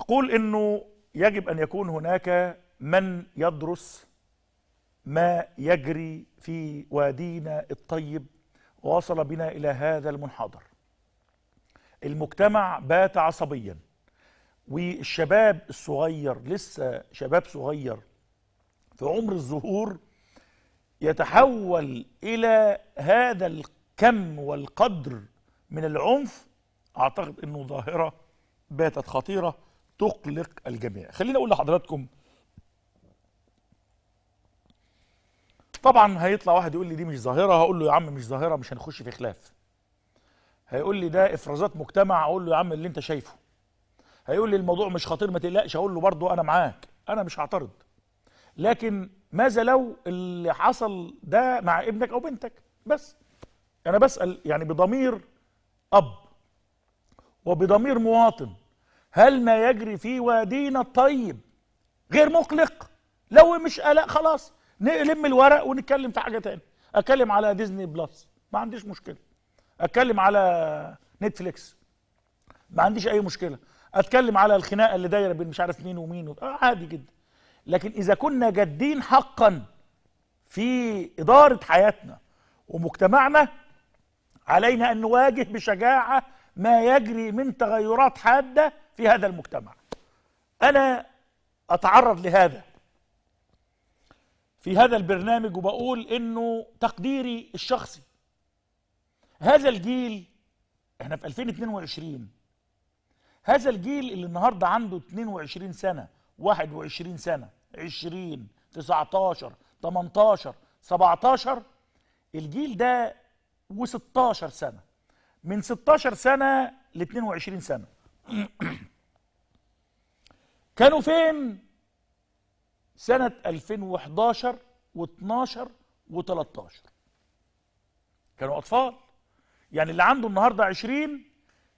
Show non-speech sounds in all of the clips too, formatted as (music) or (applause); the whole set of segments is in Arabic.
أقول أنه يجب أن يكون هناك من يدرس ما يجري في وادينا الطيب ووصل بنا إلى هذا المنحدر المجتمع بات عصبيا والشباب الصغير لسه شباب صغير في عمر الظهور يتحول إلى هذا الكم والقدر من العنف أعتقد أنه ظاهرة باتت خطيرة تقلق الجميع خليني اقول لحضراتكم طبعا هيطلع واحد يقول لي دي مش ظاهره هقول له يا عم مش ظاهره مش هنخش في خلاف هيقول لي ده افرازات مجتمع اقول له يا عم اللي انت شايفه هيقول لي الموضوع مش خطير ما تقلقش اقول له برضه انا معاك انا مش هعترض لكن ماذا لو اللي حصل ده مع ابنك او بنتك بس انا بسال يعني بضمير اب وبضمير مواطن هل ما يجري في وادينا الطيب غير مقلق لو مش قلق خلاص نلم الورق ونتكلم في حاجه تاني اتكلم على ديزني بلس ما عنديش مشكله اتكلم على نتفليكس ما عنديش اي مشكله اتكلم على الخناقه اللي دايره بين مش عارف مين ومين و... آه عادي جدا لكن اذا كنا جادين حقا في اداره حياتنا ومجتمعنا علينا ان نواجه بشجاعه ما يجري من تغيرات حاده في هذا المجتمع أنا أتعرض لهذا في هذا البرنامج وبقول إنه تقديري الشخصي هذا الجيل احنا في 2022 هذا الجيل اللي النهارده عنده 22 سنة 21 سنة 20 19 18 17 الجيل ده و16 سنة من 16 سنة ل 22 سنة (coughs) كانوا فين سنة 2011 و12 و13 كانوا أطفال يعني اللي عنده النهاردة 20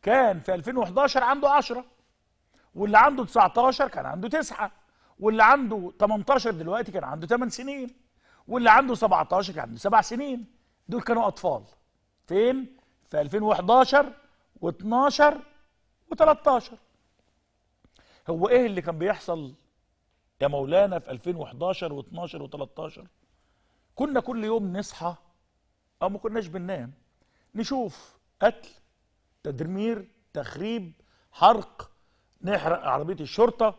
كان في 2011 عنده 10 واللي عنده 19 كان عنده 9 واللي عنده 18 دلوقتي كان عنده 8 سنين واللي عنده 17 كان عنده 7 سنين دول كانوا أطفال فين؟ في 2011 و12 2013 هو ايه اللي كان بيحصل يا مولانا في 2011 و12 و13 كنا كل يوم نصحى او ما كناش بننام نشوف قتل تدمير تخريب حرق نحرق عربيه الشرطه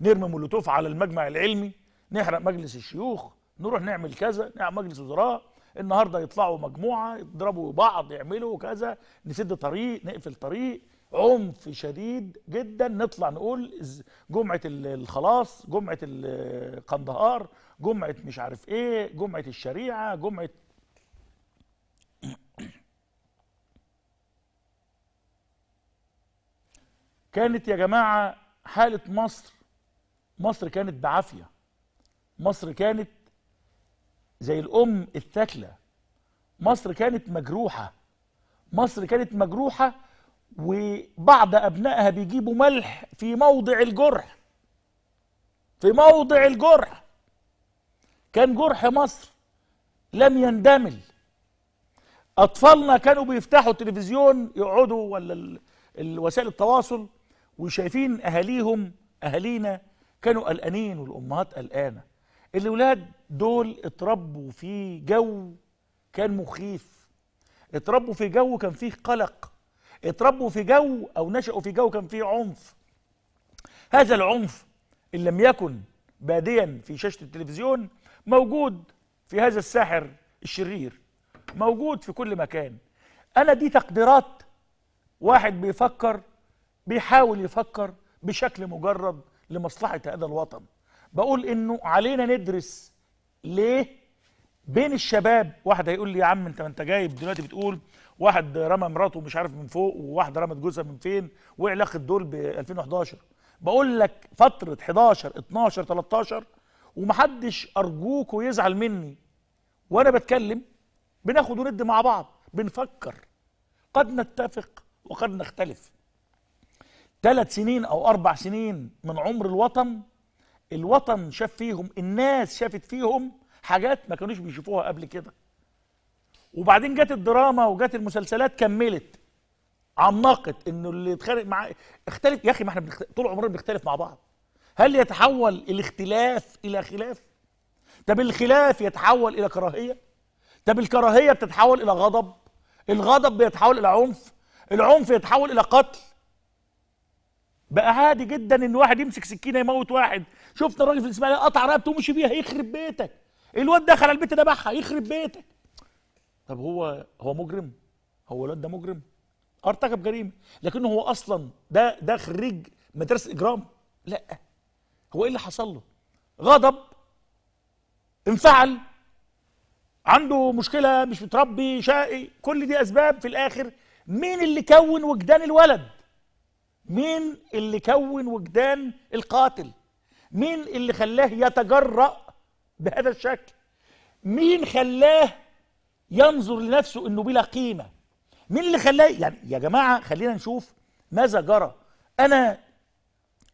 نرمي مولوتوف على المجمع العلمي نحرق مجلس الشيوخ نروح نعمل كذا نعمل مجلس وزراء النهارده يطلعوا مجموعه يضربوا بعض يعملوا كذا نسد طريق نقفل طريق عنف شديد جدا نطلع نقول جمعه الخلاص جمعه القندهار جمعه مش عارف ايه جمعه الشريعه جمعه (coughs) كانت يا جماعه حاله مصر مصر كانت بعافيه مصر كانت زي الام الثكله مصر كانت مجروحه مصر كانت مجروحه وبعض أبنائها بيجيبوا ملح في موضع الجرح في موضع الجرح كان جرح مصر لم يندمل أطفالنا كانوا بيفتحوا التلفزيون يقعدوا ولا وسائل التواصل وشايفين أهاليهم أهالينا كانوا قلقانين والأمهات قلقانة الأولاد دول اتربوا في جو كان مخيف اتربوا في جو كان فيه قلق اتربوا في جو أو نشأوا في جو كان فيه عنف هذا العنف إن لم يكن باديا في شاشة التلفزيون موجود في هذا الساحر الشرير موجود في كل مكان أنا دي تقديرات واحد بيفكر بيحاول يفكر بشكل مجرد لمصلحة هذا الوطن بقول إنه علينا ندرس ليه بين الشباب واحد هيقول لي يا عم انت ما انت جايب دلوقتي بتقول واحد رمى مراته مش عارف من فوق وواحد رمت جوزها من فين وايه علاقه دول ب 2011 بقول لك فتره 11 12 13 ومحدش ارجوكوا يزعل مني وانا بتكلم بناخد وند مع بعض بنفكر قد نتفق وقد نختلف ثلاث سنين او اربع سنين من عمر الوطن الوطن شاف فيهم الناس شافت فيهم حاجات ما كانوش بيشوفوها قبل كده وبعدين جت الدراما وجت المسلسلات كملت عمقت انه اللي اتخانق مع اختلف يا اخي ما احنا بنخت... طول عمرنا بنختلف مع بعض هل يتحول الاختلاف الى خلاف طب الخلاف يتحول الى كراهيه طب الكراهيه بتتحول الى غضب الغضب بيتحول الى عنف العنف يتحول الى قتل بقى عادي جدا ان واحد يمسك سكينه يموت واحد شفت الراجل في الاسماعيليه قطع رقبته ومشي بيها يخرب بيتك الواد دخل البيت ده بحها يخرب بيتك طب هو هو مجرم هو الواد ده مجرم ارتكب جريمه لكنه هو اصلا ده ده خريج مدرسه اجرام لا هو ايه اللي حصل له غضب انفعل عنده مشكله مش متربي شقي كل دي اسباب في الاخر مين اللي كون وجدان الولد مين اللي كون وجدان القاتل مين اللي خلاه يتجرأ بهذا الشكل مين خلاه ينظر لنفسه انه بلا قيمه مين اللي خلاه يعني يا جماعه خلينا نشوف ماذا جرى انا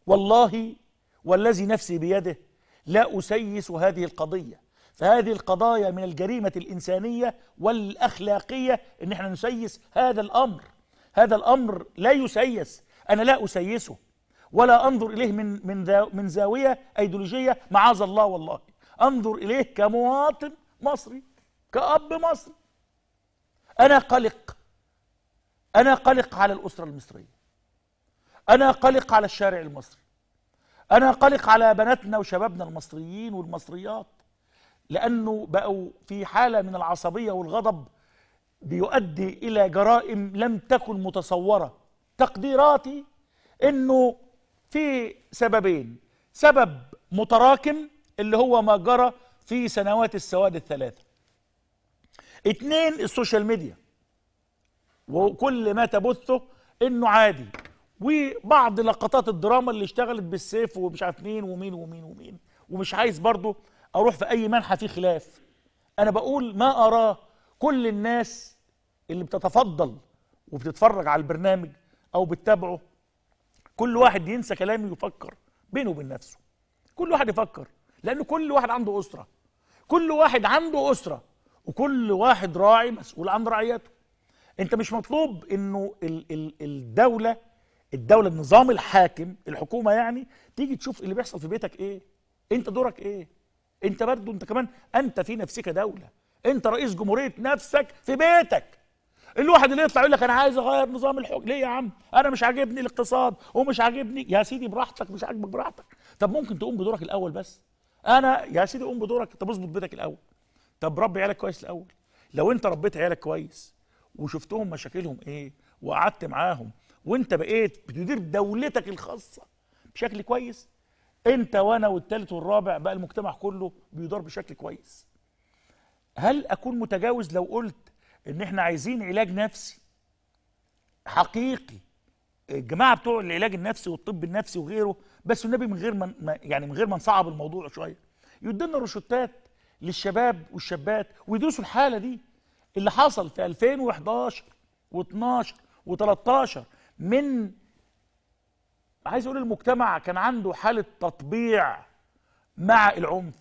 والله والذي نفسي بيده لا اسيس هذه القضيه فهذه القضايا من الجريمه الانسانيه والاخلاقيه ان احنا نسيس هذا الامر هذا الامر لا يسيس انا لا اسيسه ولا انظر اليه من من من زاويه ايديولوجيه معاذ الله والله انظر اليه كمواطن مصري كاب مصري انا قلق انا قلق على الاسره المصريه انا قلق على الشارع المصري انا قلق على بناتنا وشبابنا المصريين والمصريات لانه بقوا في حاله من العصبيه والغضب بيؤدي الى جرائم لم تكن متصوره تقديراتي انه في سببين سبب متراكم اللي هو ما جرى في سنوات السواد الثلاثة اتنين السوشيال ميديا وكل ما تبثه انه عادي وبعض لقطات الدراما اللي اشتغلت بالسيف ومش عارف مين ومين ومين ومين ومش عايز برضه اروح في اي منحى فيه خلاف انا بقول ما اراه كل الناس اللي بتتفضل وبتتفرج على البرنامج او بتتابعه كل واحد ينسى كلامي ويفكر بينه وبين نفسه كل واحد يفكر لان كل واحد عنده اسره كل واحد عنده اسره وكل واحد راعي مسؤول عن رعيته انت مش مطلوب انه ال ال الدوله الدوله النظام الحاكم الحكومه يعني تيجي تشوف اللي بيحصل في بيتك ايه انت دورك ايه انت برضه انت كمان انت في نفسك دوله انت رئيس جمهوريه نفسك في بيتك الواحد اللي يطلع يقول لك انا عايز اغير نظام الحكم ليه يا عم انا مش عاجبني الاقتصاد ومش عاجبني يا سيدي براحتك مش عاجبك براحتك طب ممكن تقوم بدورك الاول بس انا يا سيدي قوم بدورك طب اظبط بيتك الاول طب ربي عيالك كويس الاول لو انت ربيت عيالك كويس وشفتهم مشاكلهم ايه وقعدت معاهم وانت بقيت بتدير دولتك الخاصه بشكل كويس انت وانا والتالت والرابع بقى المجتمع كله بيدار بشكل كويس هل اكون متجاوز لو قلت ان احنا عايزين علاج نفسي حقيقي الجماعه بتوع العلاج النفسي والطب النفسي وغيره بس النبي من غير ما يعني من غير ما نصعب الموضوع شويه يدينا روشتات للشباب والشابات ويدرسوا الحاله دي اللي حصل في 2011 و12 و13 من عايز اقول المجتمع كان عنده حاله تطبيع مع العنف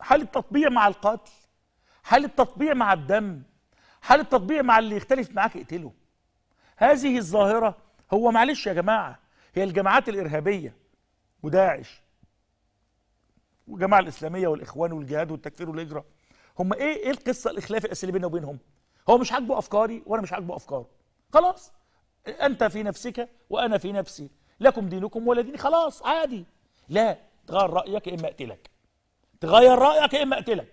حاله تطبيع مع القتل حاله تطبيع مع الدم حاله تطبيع مع اللي يختلف معاك اقتله هذه الظاهره هو معلش يا جماعه هي الجماعات الإرهابية وداعش والجماعة الإسلامية والإخوان والجهاد والتكفير والهجرة هم إيه إيه القصة الإخلافي الأساسية بيننا وبينهم هو مش عاجبه أفكاري وأنا مش عاجبه أفكاره خلاص أنت في نفسك وأنا في نفسي لكم دينكم ولا ديني خلاص عادي لا تغير رأيك يا إما أقتلك تغير رأيك يا إما أقتلك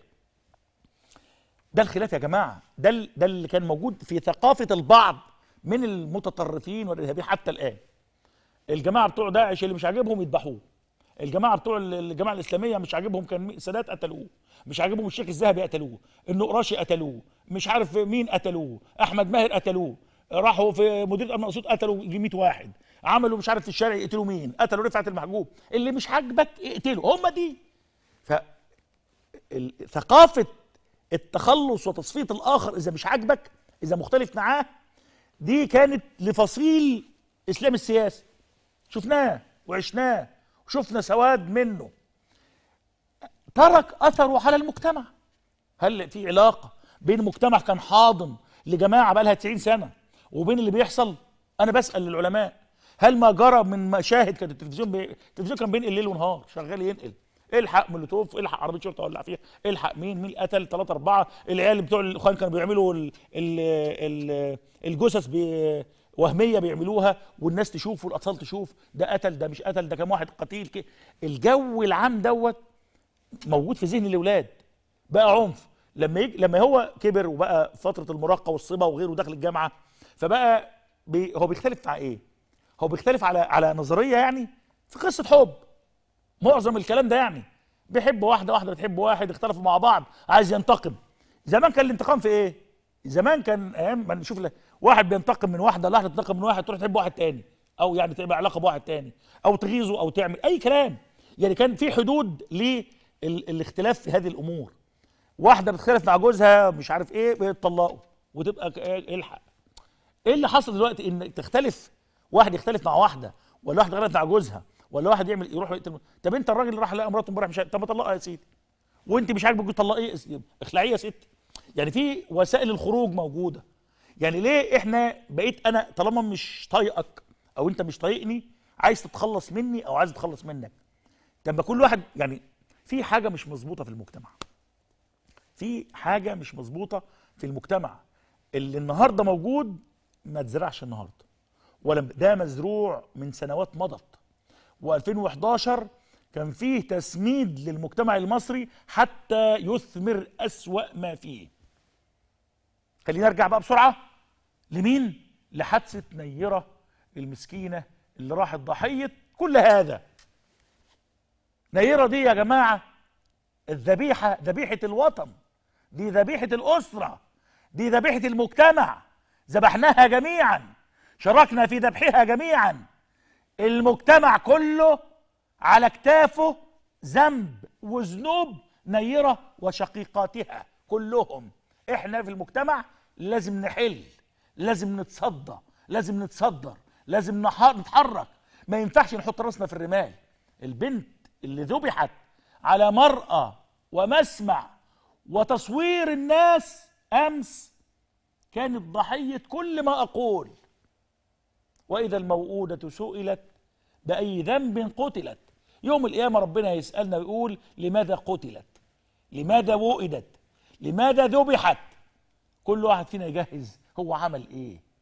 ده الخلاف يا جماعة ده, ده اللي كان موجود في ثقافة البعض من المتطرفين والإرهابيين حتى الآن الجماعه بتوع داعش اللي مش عاجبهم يذبحوه الجماعه بتوع الجماعه الاسلاميه مش عاجبهم كان سادات قتلوه مش عاجبهم الشيخ الذهبي قتلوه النقراشي قتلوه مش عارف مين قتلوه احمد ماهر قتلوه راحوا في مدير امن اسيوط قتلوا 100 واحد عملوا مش عارف في الشارع يقتلوا مين قتلوا رفعت المحجوب اللي مش عاجبك اقتله هم دي ف ثقافه التخلص وتصفيه الاخر اذا مش عاجبك اذا مختلف معاه دي كانت لفصيل اسلام السياسي شفناه وعشناه وشفنا سواد منه ترك اثره على المجتمع هل في علاقه بين مجتمع كان حاضن لجماعه بقى لها 90 سنه وبين اللي بيحصل انا بسال للعلماء هل ما جرى من مشاهد كانت التلفزيون بي... التلفزيون كان بين الليل ونهار شغال ينقل الحق مولوتوف الحق عربيه شرطه ولع فيها الحق مين مين قتل ثلاثة أربعة العيال بتوع الاخوان كانوا بيعملوا ال... ال... ال... الجثث ب... وهميه بيعملوها والناس تشوف والاطفال تشوف ده قتل ده مش قتل ده كام واحد قتيل كده الجو العام دوت موجود في ذهن الاولاد بقى عنف لما يج... لما هو كبر وبقى فتره المراهقه والصبا وغيره داخل الجامعه فبقى بي... هو بيختلف على ايه؟ هو بيختلف على على نظريه يعني في قصه حب معظم الكلام ده يعني بيحب واحده واحده بتحب واحد اختلفوا مع بعض عايز ينتقم زمان كان الانتقام في ايه؟ زمان كان ايام ما نشوف واحد بينتقم من واحده لحظه تنتقم من واحد تروح تحب واحد تاني او يعني تبقى علاقه بواحد تاني او تغيظه او تعمل اي كلام يعني كان في حدود للاختلاف في هذه الامور واحده بتختلف مع جوزها مش عارف ايه بيتطلقوا وتبقى إيه، إيه الحق ايه اللي حصل دلوقتي ان تختلف واحد يختلف مع واحده ولا واحده غلط مع جوزها ولا واحد يعمل يروح يقتل طب انت الراجل اللي راح لقى مراته امبارح مش طب ما طلقها يا سيدي وانت مش عاجبك تطلقيه اخلعيه يا ست يعني في وسائل الخروج موجوده يعني ليه احنا بقيت انا طالما مش طايقك او انت مش طايقني عايز تتخلص مني او عايز اتخلص منك طب كل واحد يعني في حاجه مش مظبوطه في المجتمع في حاجه مش مظبوطه في المجتمع اللي النهارده موجود ما اتزرعش النهارده ولا ده مزروع من سنوات مضت و2011 كان فيه تسميد للمجتمع المصري حتى يثمر أسوأ ما فيه خلينا ارجع بقى بسرعه لمين لحادثه نيره المسكينه اللي راحت ضحيه كل هذا نيره دي يا جماعه الذبيحه ذبيحه الوطن دي ذبيحه الاسره دي ذبيحه المجتمع ذبحناها جميعا شاركنا في ذبحها جميعا المجتمع كله على كتافه ذنب وذنوب نيره وشقيقاتها كلهم احنا في المجتمع لازم نحل لازم نتصدى لازم نتصدر لازم نتحرك ما ينفعش نحط راسنا في الرمال البنت اللي ذبحت على مرأة ومسمع وتصوير الناس أمس كانت ضحية كل ما أقول وإذا الموؤودة سئلت بأي ذنب قتلت يوم القيامة ربنا يسألنا ويقول لماذا قتلت لماذا وؤدت لماذا ذبحت كل واحد فينا يجهز هو عمل ايه